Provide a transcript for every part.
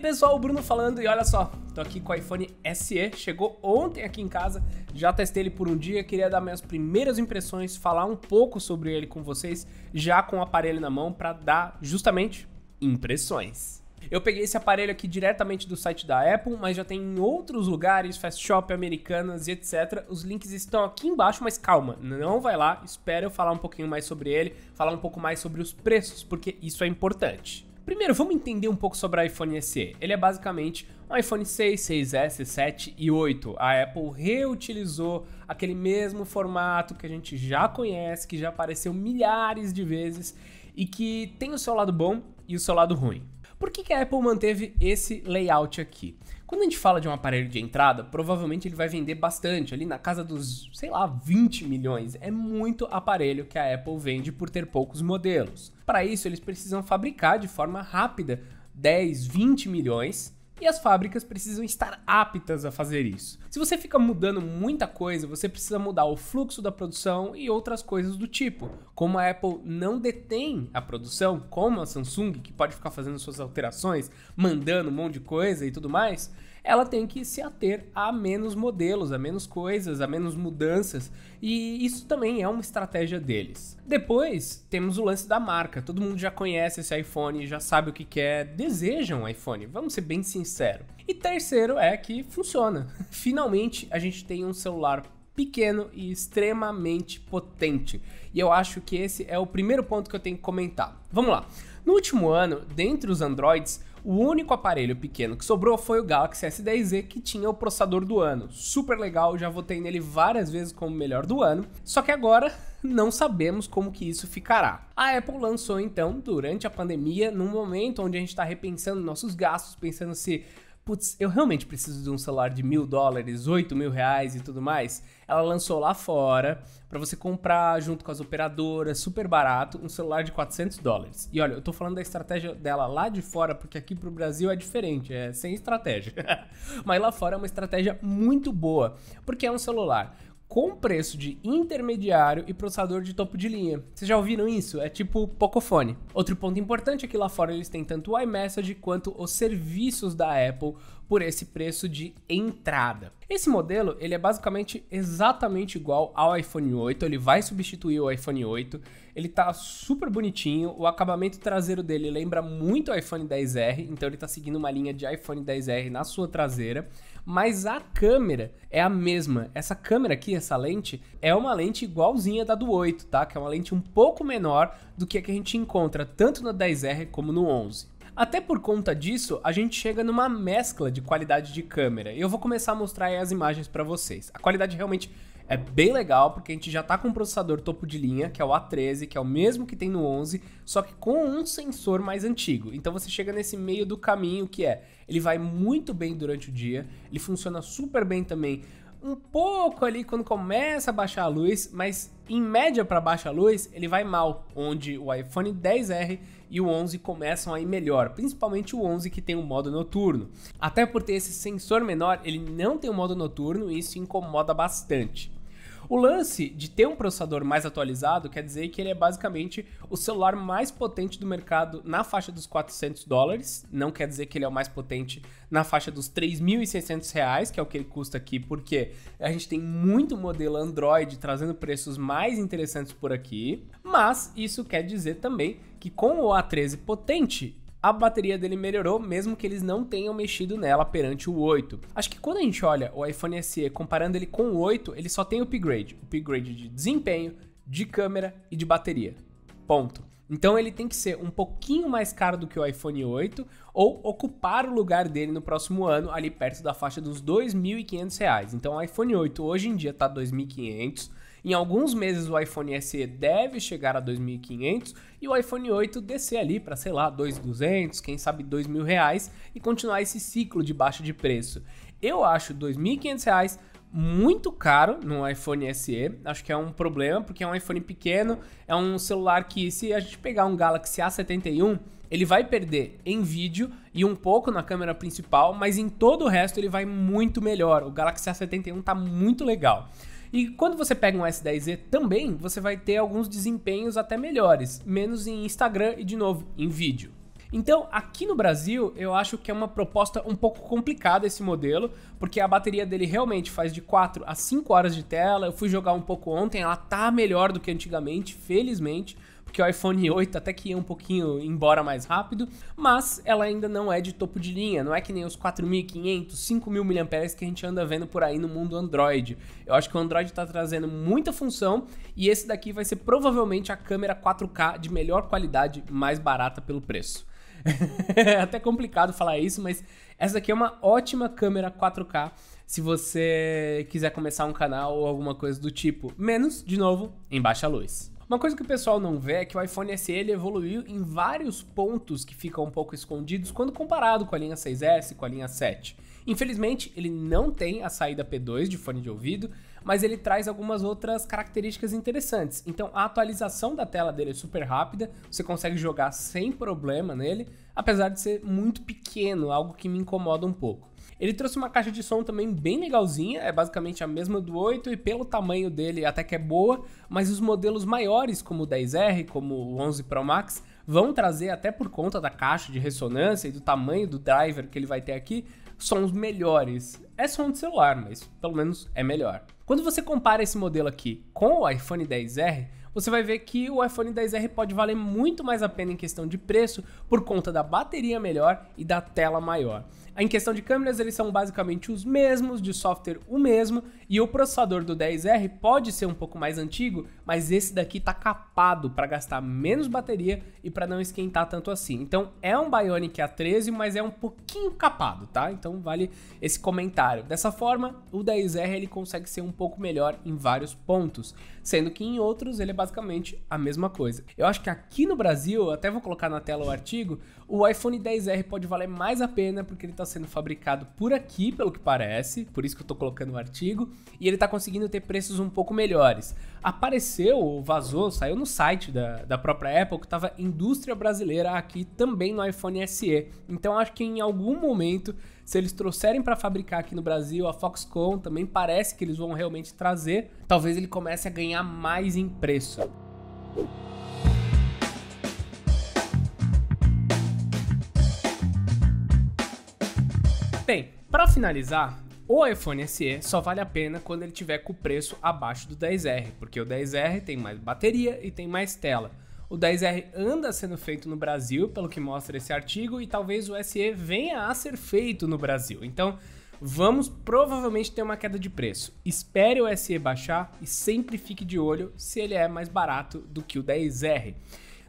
pessoal, o Bruno falando e olha só, tô aqui com o iPhone SE, chegou ontem aqui em casa, já testei ele por um dia, queria dar minhas primeiras impressões, falar um pouco sobre ele com vocês, já com o aparelho na mão para dar justamente impressões. Eu peguei esse aparelho aqui diretamente do site da Apple, mas já tem em outros lugares, Fast Shop, Americanas e etc. Os links estão aqui embaixo, mas calma, não vai lá, espera eu falar um pouquinho mais sobre ele, falar um pouco mais sobre os preços, porque isso é importante. Primeiro, vamos entender um pouco sobre o iPhone SE. Ele é basicamente um iPhone 6, 6S, 7 e 8. A Apple reutilizou aquele mesmo formato que a gente já conhece, que já apareceu milhares de vezes e que tem o seu lado bom e o seu lado ruim. Por que, que a Apple manteve esse layout aqui? Quando a gente fala de um aparelho de entrada, provavelmente ele vai vender bastante, ali na casa dos, sei lá, 20 milhões. É muito aparelho que a Apple vende por ter poucos modelos. Para isso, eles precisam fabricar de forma rápida 10, 20 milhões e as fábricas precisam estar aptas a fazer isso. Se você fica mudando muita coisa, você precisa mudar o fluxo da produção e outras coisas do tipo. Como a Apple não detém a produção, como a Samsung, que pode ficar fazendo suas alterações, mandando um monte de coisa e tudo mais, ela tem que se ater a menos modelos, a menos coisas, a menos mudanças, e isso também é uma estratégia deles. Depois, temos o lance da marca. Todo mundo já conhece esse iPhone, já sabe o que quer, é, deseja um iPhone, vamos ser bem sinceros. E terceiro é que funciona. Finalmente, a gente tem um celular pequeno e extremamente potente. E eu acho que esse é o primeiro ponto que eu tenho que comentar. Vamos lá. No último ano, dentre os Androids, o único aparelho pequeno que sobrou foi o Galaxy S10e, que tinha o processador do ano. Super legal, já votei nele várias vezes como o melhor do ano, só que agora não sabemos como que isso ficará. A Apple lançou então, durante a pandemia, num momento onde a gente está repensando nossos gastos, pensando se putz, eu realmente preciso de um celular de mil dólares, oito mil reais e tudo mais. Ela lançou lá fora para você comprar junto com as operadoras, super barato, um celular de 400 dólares. E olha, eu tô falando da estratégia dela lá de fora, porque aqui pro Brasil é diferente, é sem estratégia. Mas lá fora é uma estratégia muito boa, porque é um celular com preço de intermediário e processador de topo de linha. Vocês já ouviram isso? É tipo Pocophone. Outro ponto importante é que lá fora eles têm tanto o iMessage quanto os serviços da Apple por esse preço de entrada. Esse modelo, ele é basicamente exatamente igual ao iPhone 8, ele vai substituir o iPhone 8. Ele tá super bonitinho, o acabamento traseiro dele lembra muito o iPhone 10R, então ele tá seguindo uma linha de iPhone 10R na sua traseira mas a câmera é a mesma. Essa câmera aqui, essa lente, é uma lente igualzinha da do 8, tá? Que é uma lente um pouco menor do que a que a gente encontra tanto na 10R como no 11. Até por conta disso, a gente chega numa mescla de qualidade de câmera. Eu vou começar a mostrar aí as imagens para vocês. A qualidade realmente é bem legal porque a gente já está com um processador topo de linha, que é o A13, que é o mesmo que tem no 11, só que com um sensor mais antigo. Então você chega nesse meio do caminho que é, ele vai muito bem durante o dia, ele funciona super bem também um pouco ali quando começa a baixar a luz, mas em média para baixa luz ele vai mal, onde o iPhone 10R e o 11 começam a ir melhor, principalmente o 11 que tem o um modo noturno. Até por ter esse sensor menor, ele não tem o um modo noturno e isso incomoda bastante. O lance de ter um processador mais atualizado quer dizer que ele é basicamente o celular mais potente do mercado na faixa dos 400 dólares. Não quer dizer que ele é o mais potente na faixa dos 3.600 reais, que é o que ele custa aqui, porque a gente tem muito modelo Android trazendo preços mais interessantes por aqui. Mas isso quer dizer também que com o A13 potente, a bateria dele melhorou, mesmo que eles não tenham mexido nela perante o 8. Acho que quando a gente olha o iPhone SE comparando ele com o 8, ele só tem upgrade, upgrade de desempenho, de câmera e de bateria. Ponto. Então ele tem que ser um pouquinho mais caro do que o iPhone 8 ou ocupar o lugar dele no próximo ano ali perto da faixa dos R$ 2.500. Então o iPhone 8 hoje em dia está R$ 2.500, em alguns meses o iPhone SE deve chegar a 2.500 e o iPhone 8 descer ali para, sei lá, 2.200, quem sabe 2.000 reais e continuar esse ciclo de baixa de preço. Eu acho 2.500 reais muito caro no iPhone SE. Acho que é um problema, porque é um iPhone pequeno, é um celular que, se a gente pegar um Galaxy A71, ele vai perder em vídeo e um pouco na câmera principal, mas em todo o resto ele vai muito melhor. O Galaxy A71 tá muito legal. E quando você pega um S10e também, você vai ter alguns desempenhos até melhores, menos em Instagram e de novo em vídeo. Então, aqui no Brasil, eu acho que é uma proposta um pouco complicada esse modelo, porque a bateria dele realmente faz de 4 a 5 horas de tela. Eu fui jogar um pouco ontem, ela tá melhor do que antigamente, felizmente porque o iPhone 8 até que ia um pouquinho embora mais rápido, mas ela ainda não é de topo de linha, não é que nem os 4.500, 5.000 mAh que a gente anda vendo por aí no mundo Android. Eu acho que o Android está trazendo muita função e esse daqui vai ser provavelmente a câmera 4K de melhor qualidade, mais barata pelo preço. é até complicado falar isso, mas essa aqui é uma ótima câmera 4K se você quiser começar um canal ou alguma coisa do tipo, menos, de novo, em baixa luz. Uma coisa que o pessoal não vê é que o iPhone SE ele evoluiu em vários pontos que ficam um pouco escondidos quando comparado com a linha 6S, e com a linha 7. Infelizmente, ele não tem a saída P2 de fone de ouvido, mas ele traz algumas outras características interessantes. Então, a atualização da tela dele é super rápida, você consegue jogar sem problema nele, apesar de ser muito pequeno, algo que me incomoda um pouco. Ele trouxe uma caixa de som também bem legalzinha, é basicamente a mesma do 8 e pelo tamanho dele até que é boa, mas os modelos maiores como o 10R, como o 11 Pro Max, vão trazer até por conta da caixa de ressonância e do tamanho do driver que ele vai ter aqui, sons melhores. É som de celular, mas pelo menos é melhor. Quando você compara esse modelo aqui com o iPhone 10R, você vai ver que o iPhone 10R pode valer muito mais a pena em questão de preço por conta da bateria melhor e da tela maior. Em questão de câmeras, eles são basicamente os mesmos, de software o mesmo, e o processador do 10R pode ser um pouco mais antigo, mas esse daqui tá capado para gastar menos bateria e para não esquentar tanto assim. Então é um Bionic A13, mas é um pouquinho capado, tá? Então vale esse comentário. Dessa forma, o 10R ele consegue ser um pouco melhor em vários pontos, sendo que em outros ele é basicamente a mesma coisa. Eu acho que aqui no Brasil, até vou colocar na tela o artigo, o iPhone 10R pode valer mais a pena porque ele está sendo fabricado por aqui, pelo que parece, por isso que eu estou colocando o artigo, e ele está conseguindo ter preços um pouco melhores. Apareceu, vazou, saiu no site da, da própria Apple que estava indústria brasileira aqui também no iPhone SE. Então acho que em algum momento se eles trouxerem para fabricar aqui no Brasil, a Foxconn também parece que eles vão realmente trazer. Talvez ele comece a ganhar mais em preço. Bem, para finalizar, o iPhone SE só vale a pena quando ele tiver com o preço abaixo do 10R, porque o 10R tem mais bateria e tem mais tela. O 10R anda sendo feito no Brasil, pelo que mostra esse artigo, e talvez o SE venha a ser feito no Brasil. Então, vamos provavelmente ter uma queda de preço. Espere o SE baixar e sempre fique de olho se ele é mais barato do que o 10R.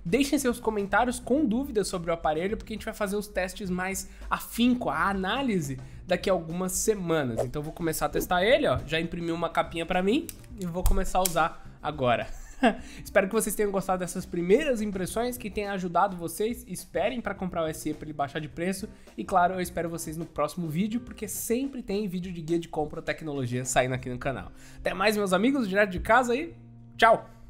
Deixem seus comentários com dúvidas sobre o aparelho, porque a gente vai fazer os testes mais afinco, a análise, daqui a algumas semanas. Então vou começar a testar ele, ó. Já imprimiu uma capinha para mim e vou começar a usar agora. Espero que vocês tenham gostado dessas primeiras impressões, que tenha ajudado vocês. Esperem para comprar o SE para ele baixar de preço. E claro, eu espero vocês no próximo vídeo, porque sempre tem vídeo de guia de compra tecnologia saindo aqui no canal. Até mais, meus amigos, direto de casa e tchau!